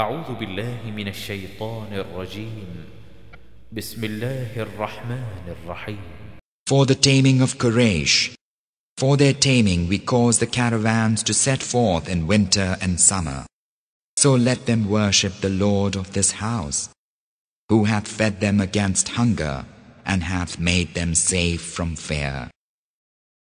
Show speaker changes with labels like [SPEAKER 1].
[SPEAKER 1] أعوذ بالله من الشيطان الرجيم بسم الله الرحمن الرحيم
[SPEAKER 2] For the taming of Quraysh For their taming we cause the caravans to set forth in winter and summer So let them worship the Lord of this house who hath fed them against hunger and hath made them safe from fear